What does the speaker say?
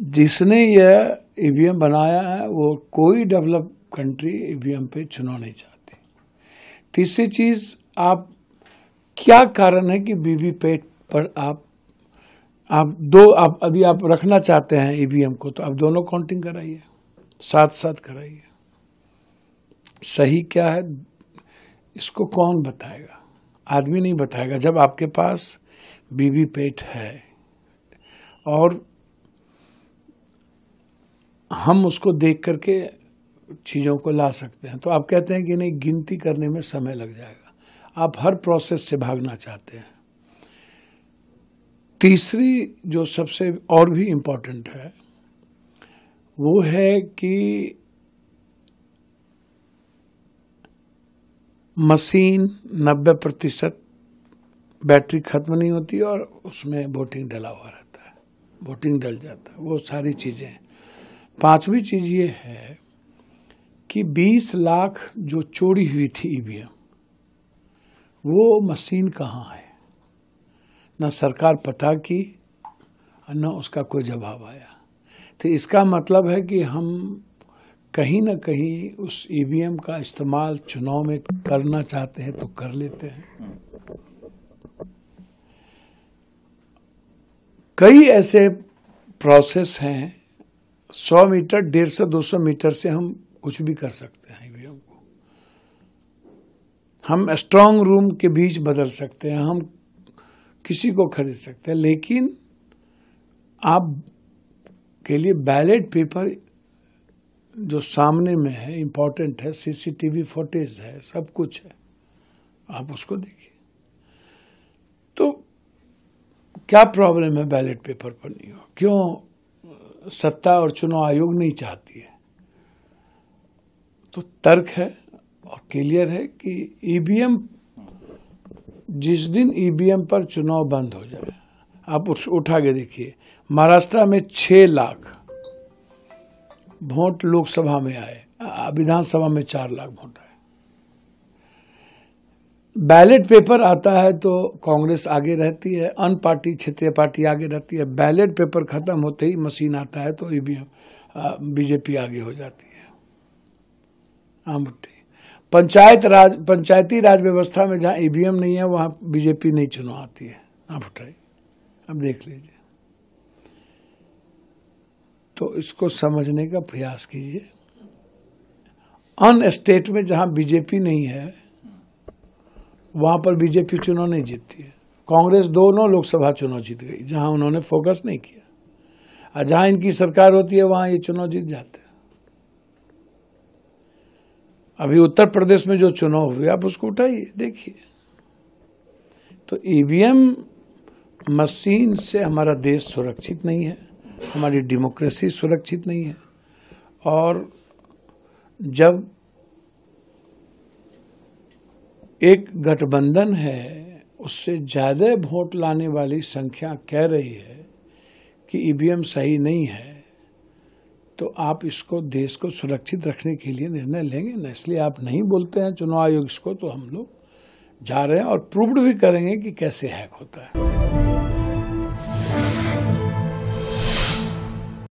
जिसने यह EVM e बनाया है वो कोई डेवलप कंट्री ईवीएम पे चुनाव नहीं चाहती तीसरी चीज आप क्या कारण है कि वीवीपैट पर आप आप दो आप यदि आप रखना चाहते हैं ईवीएम e को तो आप दोनों काउंटिंग कराइए साथ साथ कराइए सही क्या है इसको कौन बताएगा आदमी नहीं बताएगा जब आपके पास वीवीपैट है और हम उसको देख करके चीज़ों को ला सकते हैं तो आप कहते हैं कि नहीं गिनती करने में समय लग जाएगा आप हर प्रोसेस से भागना चाहते हैं तीसरी जो सबसे और भी इम्पॉर्टेंट है वो है कि मशीन नब्बे प्रतिशत बैटरी ख़त्म नहीं होती और उसमें वोटिंग डला हुआ रहता है वोटिंग डल जाता है वो सारी चीज़ें पांचवी चीज ये है कि 20 लाख जो चोरी हुई थी ईवीएम वो मशीन कहाँ है ना सरकार पता की न उसका कोई जवाब आया तो इसका मतलब है कि हम कहीं ना कहीं उस ईवीएम का इस्तेमाल चुनाव में करना चाहते हैं तो कर लेते हैं कई ऐसे प्रोसेस हैं सौ मीटर डेढ़ सौ दो सौ मीटर से हम कुछ भी कर सकते हैं हमको हम स्ट्रांग रूम के बीच बदल सकते हैं हम किसी को खरीद सकते हैं लेकिन आप के लिए बैलेट पेपर जो सामने में है इम्पोर्टेंट है सीसीटीवी फुटेज है सब कुछ है आप उसको देखिए तो क्या प्रॉब्लम है बैलेट पेपर पर नहीं हो क्यों सत्ता और चुनाव आयोग नहीं चाहती है तो तर्क है और क्लियर है कि ईवीएम जिस दिन ईवीएम पर चुनाव बंद हो जाए आप उठा के देखिए महाराष्ट्र में छह लाख वोट लोकसभा में आए विधानसभा में चार लाख वोट आए बैलेट पेपर आता है तो कांग्रेस आगे रहती है अन पार्टी क्षेत्रीय पार्टी आगे रहती है बैलेट पेपर खत्म होते ही मशीन आता है तो ये भी बीजेपी आगे हो जाती है आम पंचायत राज पंचायती राज व्यवस्था में जहाँ ईवीएम नहीं है वहाँ बीजेपी नहीं चुनाव आती है आप उठाई अब देख लीजिए तो इसको समझने का प्रयास कीजिए अन स्टेट में जहाँ बीजेपी नहीं है वहाँ पर बीजेपी चुनाव नहीं जीतती है कांग्रेस दोनों लोकसभा चुनाव जीत गई जहाँ उन्होंने फोकस नहीं किया और जहाँ इनकी सरकार होती है वहाँ ये चुनाव जीत जाते हैं अभी उत्तर प्रदेश में जो चुनाव हुए आप उसको उठाइए देखिए तो ईवीएम e मशीन से हमारा देश सुरक्षित नहीं है हमारी डेमोक्रेसी सुरक्षित नहीं है और जब एक गठबंधन है उससे ज़्यादा वोट लाने वाली संख्या कह रही है कि ईवीएम e सही नहीं है तो आप इसको देश को सुरक्षित रखने के लिए निर्णय लेंगे ना इसलिए आप नहीं बोलते हैं चुनाव आयोग इसको तो हम लोग जा रहे हैं और प्रूव्ड भी करेंगे कि कैसे हैक होता है